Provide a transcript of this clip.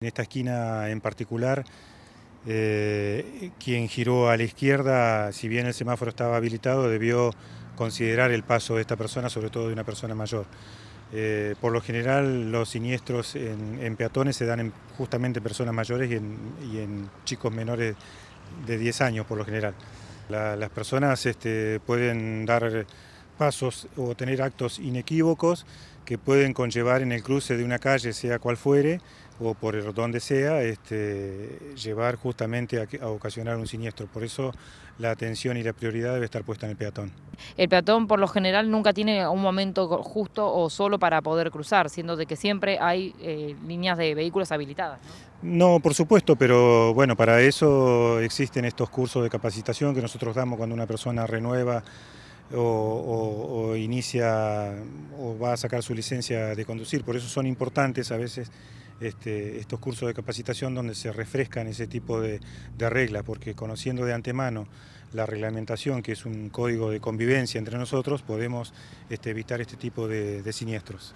En esta esquina en particular, eh, quien giró a la izquierda, si bien el semáforo estaba habilitado, debió considerar el paso de esta persona, sobre todo de una persona mayor. Eh, por lo general los siniestros en, peatones se dan en, justamente en personas mayores y en, chicos menores de 10 años por lo general. las personas este, pueden dar pasos o tener actos inequívocos que pueden conllevar en el cruce de una calle, sea cual fuere, o por el donde sea, este, llevar justamente a, ocasionar un siniestro. Por eso la atención y la prioridad debe estar puesta en el peatón. El peatón por lo general nunca tiene un momento justo o solo para poder cruzar, siendo de que siempre hay eh, líneas de vehículos habilitadas. ¿no? no, por supuesto, pero bueno, para eso existen estos cursos de capacitación que nosotros damos cuando una persona renueva o, inicia o va a sacar su licencia de conducir. Por eso son importantes a veces este, estos cursos de capacitación donde se refrescan ese tipo de, reglas, porque conociendo de antemano la reglamentación, que es un código de convivencia entre nosotros, podemos este, evitar este tipo de siniestros.